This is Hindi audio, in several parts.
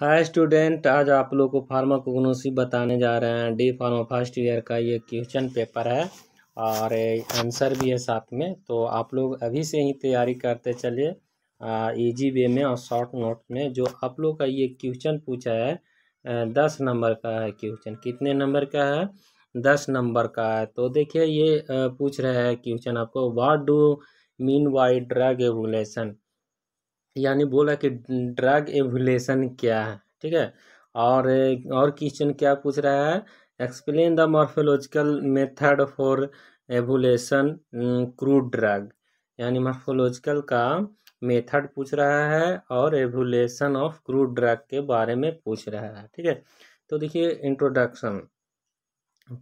हाय स्टूडेंट आज आप लोग को फार्माकोग्नोसी बताने जा रहे हैं डी फार्मा फर्स्ट ईयर का ये क्वेश्चन पेपर है और आंसर भी है साथ में तो आप लोग अभी से ही तैयारी करते चलिए इजी वे में और शॉर्ट नोट में जो आप लोग का ये क्वेश्चन पूछा है दस नंबर का है क्वेश्चन कितने नंबर का है दस नंबर का है तो देखिए ये पूछ रहा है क्वेश्चन आपको what do mean by drug evaluation यानी बोला कि ड्रग एवलेशन क्या है ठीक है और और क्वेश्चन क्या पूछ रहा है explain the morphological method for evaluation crude drug यानी मॉर्फोलॉजिकल का मेथड पूछ रहा है और एवोलेशन ऑफ क्रूड ड्रग के बारे में पूछ रहा है ठीक है तो देखिए इंट्रोडक्शन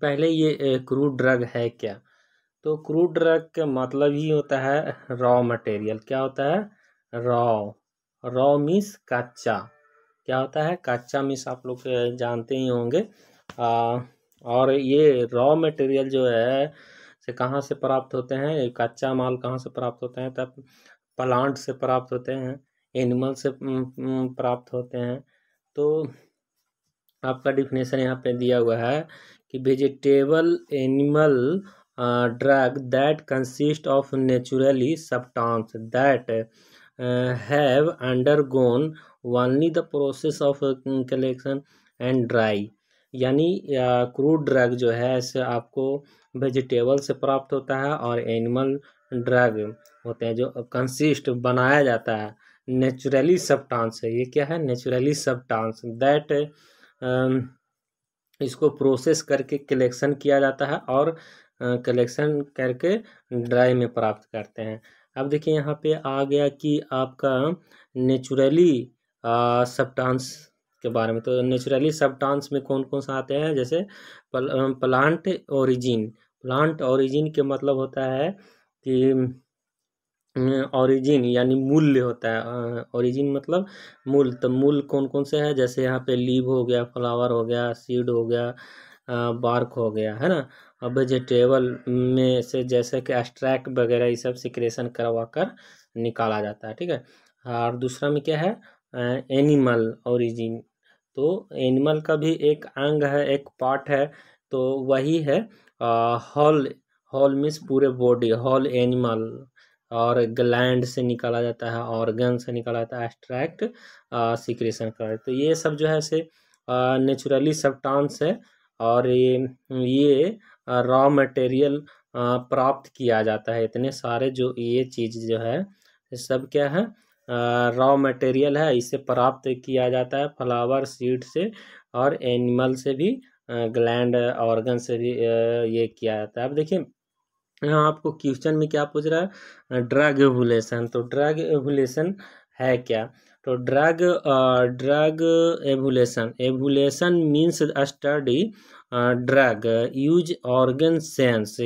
पहले ये क्रूड ड्रग है क्या तो क्रूड ड्रग का मतलब ही होता है रॉ मटेरियल क्या होता है रॉ रॉ मीस कच्चा क्या होता है कच्चा मीस आप लोग जानते ही होंगे आ, और ये रॉ मटेरियल जो है से कहाँ से प्राप्त होते हैं कच्चा माल कहाँ से प्राप्त होते हैं तब प्लांट से प्राप्त होते हैं एनिमल से प्राप्त होते हैं तो आपका डिफिनेशन यहाँ पे दिया हुआ है कि vegetable animal drug that consist of naturally substance that have undergone only the process of collection and dry यानी क्रूड ड्रग जो है इसे आपको वेजिटेबल से प्राप्त होता है और एनिमल ड्रग होते हैं जो कंसिस्ट बनाया जाता है नेचुरली सबटांस है ये क्या है नेचुरली सबटांस दैट इसको प्रोसेस करके कलेक्शन किया जाता है और कलेक्शन uh, करके ड्राई में प्राप्त करते हैं अब देखिए यहाँ पे आ गया कि आपका नेचुरली सब्टांस के बारे में तो नेचुरली सब्टांस में कौन कौन सा आते हैं जैसे पल, प्लांट ओरिजिन प्लांट ओरिजिन के मतलब होता है कि ओरिजिन यानी मूल्य होता है ओरिजिन मतलब मूल तो मूल कौन कौन से है जैसे यहाँ पे लीव हो गया फ्लावर हो गया सीड हो गया बार्क हो गया है ना अब वेजिटेबल में से जैसे कि एस्ट्रैक वगैरह ये सब सिक्रेशन करवा कर निकाला जाता है ठीक है और दूसरा में क्या है एनिमल ओरिजिन तो एनिमल का भी एक अंग है एक पार्ट है तो वही है हॉल हॉल मीन्स पूरे बॉडी हॉल एनिमल और ग्लैंड से निकाला जाता है ऑर्गन से निकाला जाता है एक्स्ट्रैक्ट सिक्रेशन कर तो ये सब जो है से नेचुरली सब सबटांस है और ये ये रॉ मटेरियल प्राप्त किया जाता है इतने सारे जो ये चीज़ जो है सब क्या है रॉ मटेरियल है इसे प्राप्त किया जाता है फ्लावर सीड से और एनिमल से भी ग्लैंड ऑर्गन से भी ये किया जाता है अब देखिए यहाँ आपको क्वेश्चन में क्या पूछ रहा है ड्रग एवुलेशन तो ड्रग एवुलेशन है क्या तो drug drug evaluation evaluation means study drug use organ sense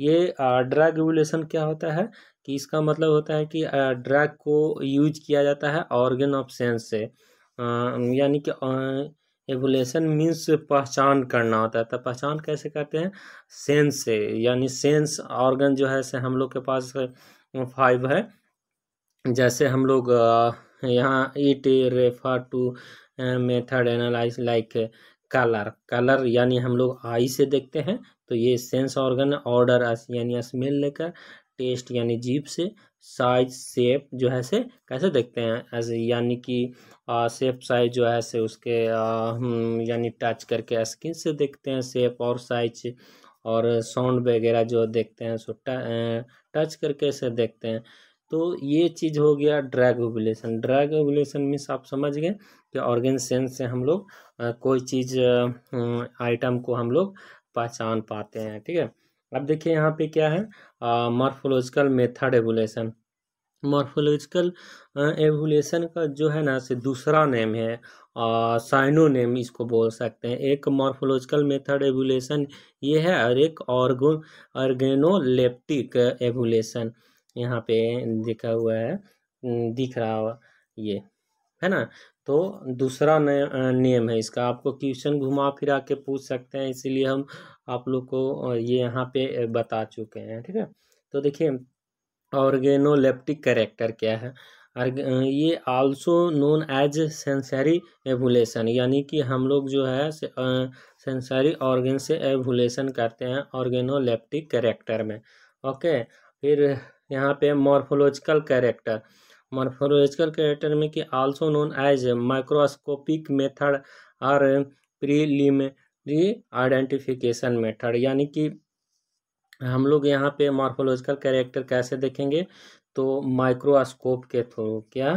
ये ड्रग uh, एवुलेशन क्या होता है कि इसका मतलब होता है कि ड्रग uh, को यूज किया जाता है ऑर्गन ऑफ सेंस से uh, यानी कि एवुलेशन मीन्स पहचान करना होता है तो पहचान कैसे करते हैं सेंस से यानी सेंस ऑर्गन जो है से हम लोग के पास फाइव है जैसे हम लोग यहाँ it refer to method analyse like colour colour यानी हम लोग आई से देखते हैं तो ये सेंस ऑर्गन ऑर्डर यानी स्मेल लेकर टेस्ट यानी जीप से साइज सेप जो है से कैसे देखते हैं ऐसे यानी कि सेप uh, साइज जो है से उसके uh, यानी टच करके स्किन से देखते हैं सेप और साइज और साउंड वगैरह जो देखते हैं सो टच uh, करके से देखते हैं तो ये चीज़ हो गया drug evaluation drug evaluation means आप समझ गए कि ऑर्गेन सेंस से हम लोग कोई चीज़ आइटम को हम लोग पहचान पाते हैं ठीक है अब देखिए यहाँ पे क्या है morphological method evaluation morphological evaluation का जो है ना से दूसरा नेम है साइनो नेम इसको बोल सकते हैं एक मॉर्फोलॉजिकल मेथड एबुलेशन ये है और एक ऑर्गो ऑर्गेनोलेप्टिक एवुलेशन यहाँ पे लिखा हुआ है दिख रहा हुआ ये है ना तो दूसरा नियम है इसका आपको क्वेश्चन घुमा फिरा के पूछ सकते हैं इसीलिए हम आप लोग को ये यहाँ पे बता चुके हैं ठीक है तो देखिए ऑर्गेनोलेप्टिक करेक्टर क्या है ये also known as sensory evaluation यानी कि हम लोग जो है सेंसरी ऑर्गेन से एवुलेशन करते हैं ऑर्गेनोलेप्टिक करेक्टर में ओके फिर यहाँ पे मॉर्फोलॉजिकल कैरेक्टर मॉर्फोलॉजिकल कैरेक्टर में कि also known as microscopic method और प्रीलिमरी आइडेंटिफिकेशन मेथड यानी कि हम लोग यहाँ पे मॉर्फोलॉजिकल कैरेक्टर कैसे देखेंगे तो माइक्रोस्कोप के थ्रू क्या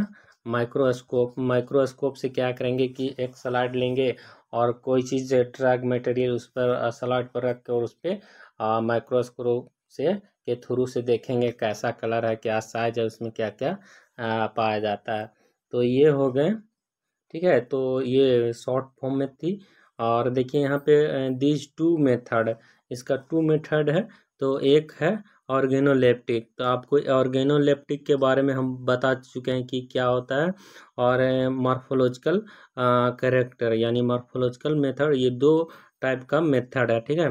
माइक्रोस्कोप माइक्रोस्कोप से क्या करेंगे कि एक सलाइड लेंगे और कोई चीज़ ड्रग मटेरियल उस पर सलाइड पर रख के और उस पर माइक्रोस्कोप से के थ्रू से देखेंगे कैसा कलर है क्या साइज है उसमें क्या क्या पाया जाता है तो ये हो गए ठीक है तो ये शॉर्ट फॉर्म में थी और देखिए यहाँ पे दीज टू मेथड इसका टू मेथड है तो एक है ऑर्गेनोलेप्टिक तो आपको ऑर्गेनोलेप्टिक के बारे में हम बता चुके हैं कि क्या होता है और मॉर्फोलॉजिकल करेक्टर यानी मॉर्फोलॉजिकल मेथड ये दो टाइप का मेथड है ठीक है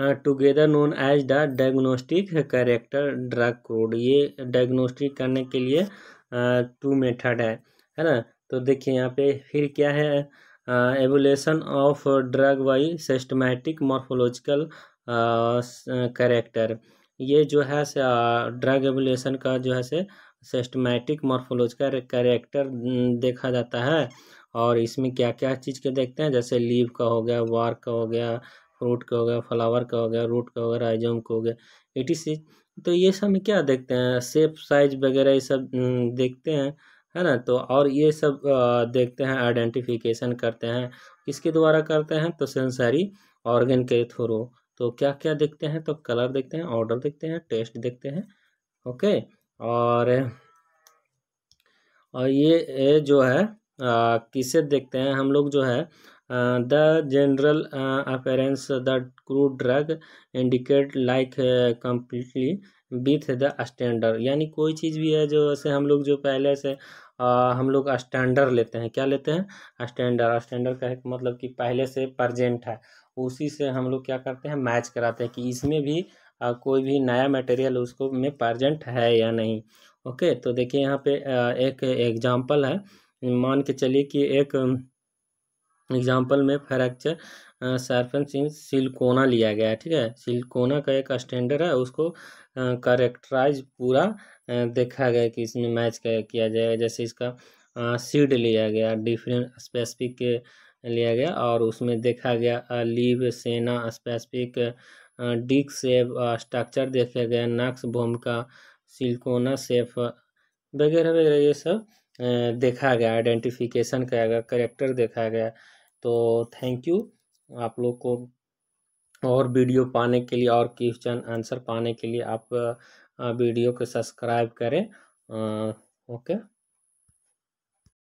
together known as the diagnostic character drug code ये डायग्नोस्टिक करने के लिए टू मेथड है है ना तो देखिए यहाँ पे फिर क्या है evaluation of drug by systematic morphological character ये जो है ड्रग एवोलेशन का जो है से सिस्टमैटिक मॉर्फोलॉजिकल करेक्टर देखा जाता है और इसमें क्या क्या चीज़ के देखते हैं जैसे लीव का हो गया वार का हो गया फ्रूट का हो गया फ्लावर का हो गया रूट का हो गया राइजोम का हो गया ए तो ये सब में क्या देखते हैं सेप साइज वगैरह ये सब देखते हैं है ना तो और ये सब देखते हैं आइडेंटिफिकेशन करते हैं किसके द्वारा करते हैं तो सेंसरी ऑर्गन के थ्रू तो क्या क्या देखते हैं तो कलर देखते हैं ऑर्डर देखते हैं टेस्ट देखते हैं ओके और और ये जो है किसे देखते हैं हम लोग जो है the general appearance the crude drug indicate like completely with the standard यानी कोई चीज़ भी है जो ऐसे हम लोग जो पहले से आ, हम लोग स्टैंडर्ड लेते हैं क्या लेते हैं स्टैंडर्ड स्टैंडर्ड का मतलब कि पहले से प्रजेंट है उसी से हम लोग क्या करते हैं मैच कराते हैं कि इसमें भी आ, कोई भी नया मटेरियल उसको में प्रजेंट है या नहीं ओके तो देखिए यहाँ पे आ, एक एग्जाम्पल है मान के चलिए कि एक एग्जाम्पल में फ्रैक्चर सार्फेंस इन सिलकोना लिया गया है ठीक है सिलकोना का एक स्टैंडर्ड है उसको करेक्टराइज पूरा देखा गया कि इसमें मैच किया जाएगा जैसे इसका सीड लिया गया डिफरेंट स्पेसिफिक लिया गया और उसमें देखा गया लीव सेना स्पेसिफिक डिक सेप स्ट्रक्चर देखा गया नक्स भूमिका सिलकोना सेफ वगैरह वगैरह ये सब देखा गया आइडेंटिफिकेशन किया गया करेक्टर देखा गया तो थैंक यू आप लोग को और वीडियो पाने के लिए और क्वेश्चन आंसर पाने के लिए आप वीडियो को सब्सक्राइब करें ओके